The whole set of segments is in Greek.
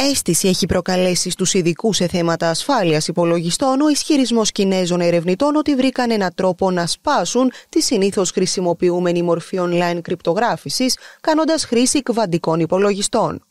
αίσθηση έχει προκαλέσει στους ειδικούς σε θέματα ασφάλειας υπολογιστών ο ισχυρισμός Κινέζων ερευνητών ότι βρήκαν έναν τρόπο να σπάσουν τη συνήθως χρησιμοποιούμενη μορφή online κρυπτογράφησης κάνοντας χρήση κβαντικών υπολογιστών.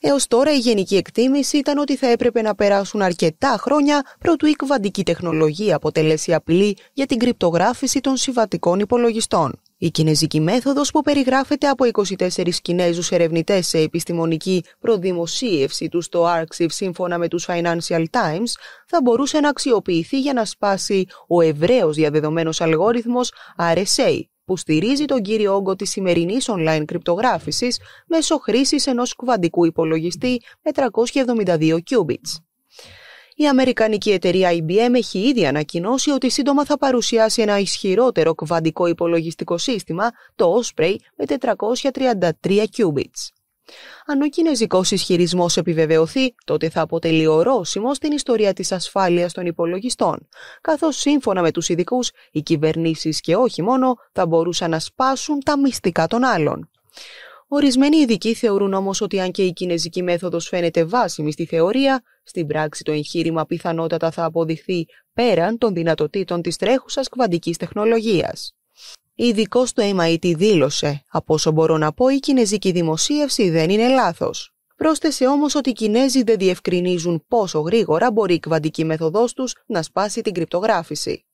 Έως τώρα η γενική εκτίμηση ήταν ότι θα έπρεπε να περάσουν αρκετά χρόνια προτού η κβαντική τεχνολογία αποτελέσει απειλή για την κρυπτογράφηση των συμβατικών υπολογιστών. Η κινέζικη μέθοδος που περιγράφεται από 24 Κινέζους ερευνητές σε επιστημονική προδημοσίευση τους στο Arxiv σύμφωνα με τους Financial Times θα μπορούσε να αξιοποιηθεί για να σπάσει ο ευρέω διαδεδομένος αλγόριθμος RSA που στηρίζει τον κύριο όγκο της σημερινής online κρυπτογράφησης μέσω χρήσης ενός κουβαντικού υπολογιστή με 372 qubits. Η Αμερικανική εταιρεία IBM έχει ήδη ανακοινώσει ότι σύντομα θα παρουσιάσει ένα ισχυρότερο κβαντικό υπολογιστικό σύστημα, το Osprey, με 433 qubits. Αν ο κινέζικος ισχυρισμός επιβεβαιωθεί, τότε θα αποτελεί ορόσημο στην ιστορία της ασφάλειας των υπολογιστών, καθώς σύμφωνα με τους ειδικούς, οι κυβερνήσεις και όχι μόνο θα μπορούσαν να σπάσουν τα μυστικά των άλλων. Ορισμένοι ειδικοί θεωρούν όμως ότι αν και η κινέζικη μέθοδος φαίνεται βάσιμη στη θεωρία, στην πράξη το εγχείρημα πιθανότατα θα αποδειχθεί πέραν των δυνατοτήτων της τρέχουσας κβαντική τεχνολογίας. Ειδικός στο MIT δήλωσε: Από όσο μπορώ να πω, η κινέζικη δημοσίευση δεν είναι λάθος. Πρόσθεσε όμως ότι οι Κινέζοι δεν διευκρινίζουν πόσο γρήγορα μπορεί η κβαντική μέθοδό τους να σπάσει την κρυπτογράφηση.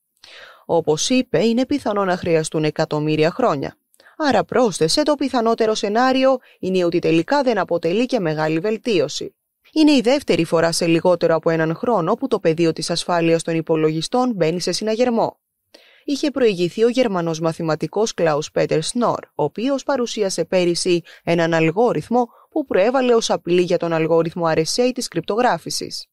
Όπως είπε, είναι πιθανό να χρειαστούν εκατομμύρια χρόνια άρα πρόσθεσε το πιθανότερο σενάριο είναι ότι τελικά δεν αποτελεί και μεγάλη βελτίωση. Είναι η δεύτερη φορά σε λιγότερο από έναν χρόνο που το πεδίο της ασφάλειας των υπολογιστών μπαίνει σε συναγερμό. Είχε προηγηθεί ο γερμανός μαθηματικός Κλάους Πέτερ Σνόρ, ο οποίος παρουσίασε πέρυσι έναν αλγόριθμο που προέβαλε ως απειλή για τον αλγόριθμο RSA της κρυπτογράφησης.